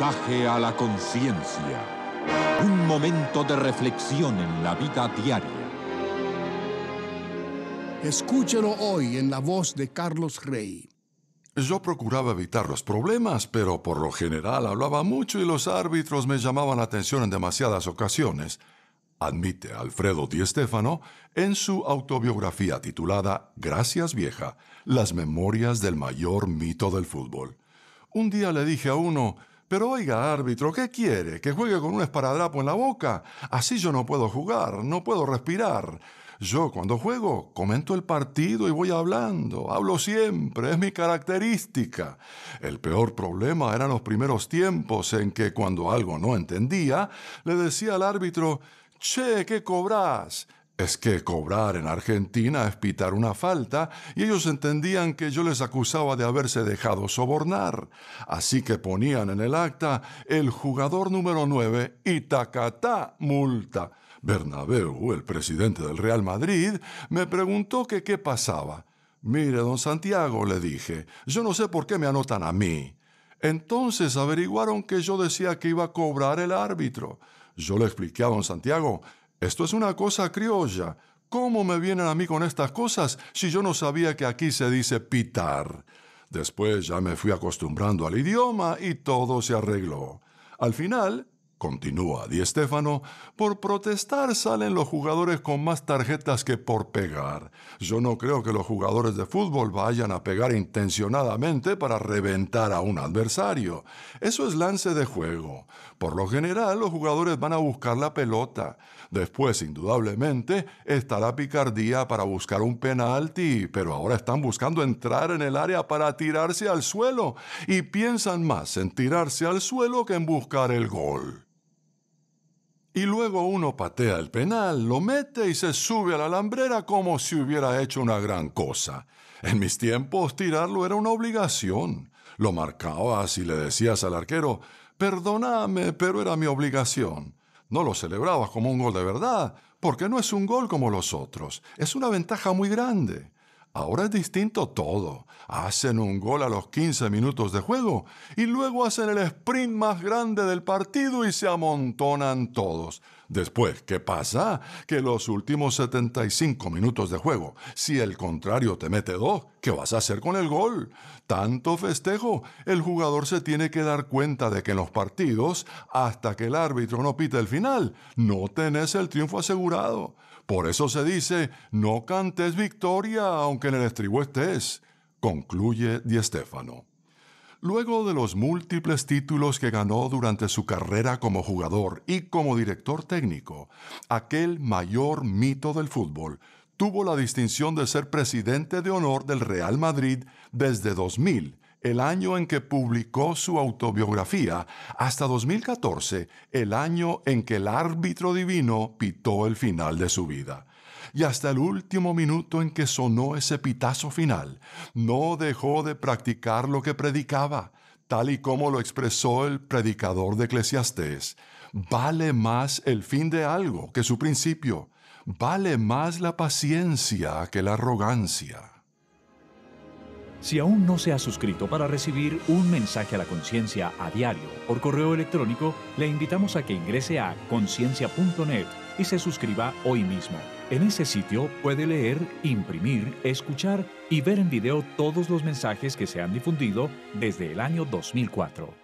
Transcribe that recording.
mensaje a la conciencia. Un momento de reflexión en la vida diaria. Escúchelo hoy en la voz de Carlos Rey. Yo procuraba evitar los problemas, pero por lo general hablaba mucho y los árbitros me llamaban la atención en demasiadas ocasiones, admite Alfredo Di Stéfano en su autobiografía titulada Gracias vieja, las memorias del mayor mito del fútbol. Un día le dije a uno, pero oiga, árbitro, ¿qué quiere? ¿Que juegue con un esparadrapo en la boca? Así yo no puedo jugar, no puedo respirar. Yo cuando juego comento el partido y voy hablando, hablo siempre, es mi característica. El peor problema eran los primeros tiempos en que cuando algo no entendía, le decía al árbitro, Che, ¿qué cobras? Es que cobrar en Argentina es pitar una falta, y ellos entendían que yo les acusaba de haberse dejado sobornar. Así que ponían en el acta el jugador número 9, tacatá multa. Bernabeu, el presidente del Real Madrid, me preguntó que qué pasaba. Mire, don Santiago, le dije, yo no sé por qué me anotan a mí. Entonces averiguaron que yo decía que iba a cobrar el árbitro. Yo le expliqué a don Santiago esto es una cosa criolla. ¿Cómo me vienen a mí con estas cosas si yo no sabía que aquí se dice pitar? Después ya me fui acostumbrando al idioma y todo se arregló. Al final Continúa Di Stefano, por protestar salen los jugadores con más tarjetas que por pegar. Yo no creo que los jugadores de fútbol vayan a pegar intencionadamente para reventar a un adversario. Eso es lance de juego. Por lo general, los jugadores van a buscar la pelota. Después, indudablemente, está la picardía para buscar un penalti, pero ahora están buscando entrar en el área para tirarse al suelo y piensan más en tirarse al suelo que en buscar el gol. Y luego uno patea el penal, lo mete y se sube a la alambrera como si hubiera hecho una gran cosa. En mis tiempos tirarlo era una obligación. Lo marcabas y le decías al arquero, perdóname, pero era mi obligación. No lo celebrabas como un gol de verdad, porque no es un gol como los otros. Es una ventaja muy grande. Ahora es distinto todo. Hacen un gol a los 15 minutos de juego y luego hacen el sprint más grande del partido y se amontonan todos. Después, ¿qué pasa? Que los últimos 75 minutos de juego, si el contrario te mete dos, ¿qué vas a hacer con el gol? Tanto festejo, el jugador se tiene que dar cuenta de que en los partidos, hasta que el árbitro no pita el final, no tenés el triunfo asegurado. Por eso se dice, no cantes victoria aunque en el estribo estés, concluye Di Stefano. Luego de los múltiples títulos que ganó durante su carrera como jugador y como director técnico, aquel mayor mito del fútbol tuvo la distinción de ser presidente de honor del Real Madrid desde 2000, el año en que publicó su autobiografía, hasta 2014, el año en que el árbitro divino pitó el final de su vida y hasta el último minuto en que sonó ese pitazo final, no dejó de practicar lo que predicaba, tal y como lo expresó el predicador de Eclesiastés. Vale más el fin de algo que su principio, vale más la paciencia que la arrogancia. Si aún no se ha suscrito para recibir un mensaje a la conciencia a diario por correo electrónico, le invitamos a que ingrese a conciencia.net y se suscriba hoy mismo. En ese sitio puede leer, imprimir, escuchar y ver en video todos los mensajes que se han difundido desde el año 2004.